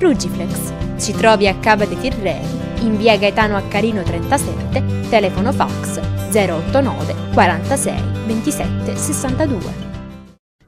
Rugiflex. Ci trovi a Cava dei Tirreni, in via Gaetano Accarino 37, telefono fax 089 46 27 62.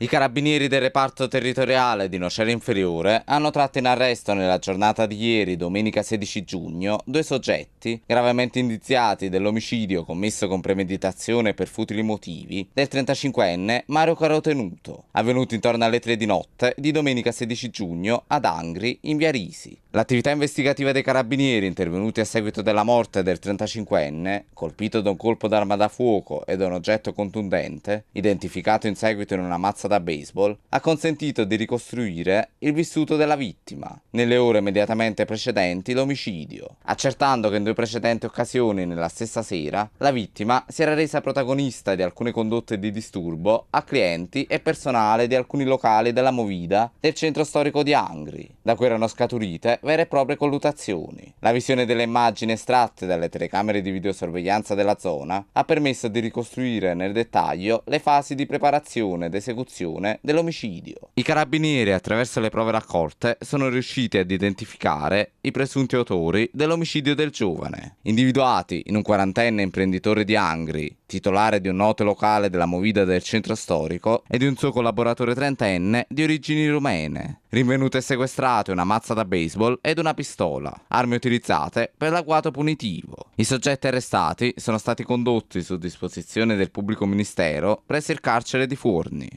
I carabinieri del reparto territoriale di Nocera Inferiore hanno tratto in arresto nella giornata di ieri, domenica 16 giugno, due soggetti gravemente indiziati dell'omicidio commesso con premeditazione per futili motivi del 35enne Mario Carotenuto, avvenuto intorno alle 3 di notte di domenica 16 giugno ad Angri in via Risi. L'attività investigativa dei carabinieri intervenuti a seguito della morte del 35enne, colpito da un colpo d'arma da fuoco e da un oggetto contundente, identificato in seguito in una mazza da baseball, ha consentito di ricostruire il vissuto della vittima nelle ore immediatamente precedenti l'omicidio, accertando che in due precedenti occasioni nella stessa sera la vittima si era resa protagonista di alcune condotte di disturbo a clienti e personale di alcuni locali della Movida del centro storico di Angri, da cui erano scaturite vere e proprie collutazioni. La visione delle immagini estratte dalle telecamere di videosorveglianza della zona ha permesso di ricostruire nel dettaglio le fasi di preparazione ed esecuzione dell'omicidio. I carabinieri, attraverso le prove raccolte, sono riusciti ad identificare i presunti autori dell'omicidio del giovane, individuati in un quarantenne imprenditore di Angri, titolare di un noto locale della movida del centro storico e di un suo collaboratore trentenne di origini rumene rinvenuto e sequestrato una mazza da baseball ed una pistola, armi utilizzate per l'agguato punitivo. I soggetti arrestati sono stati condotti su disposizione del pubblico ministero presso il carcere di Forni.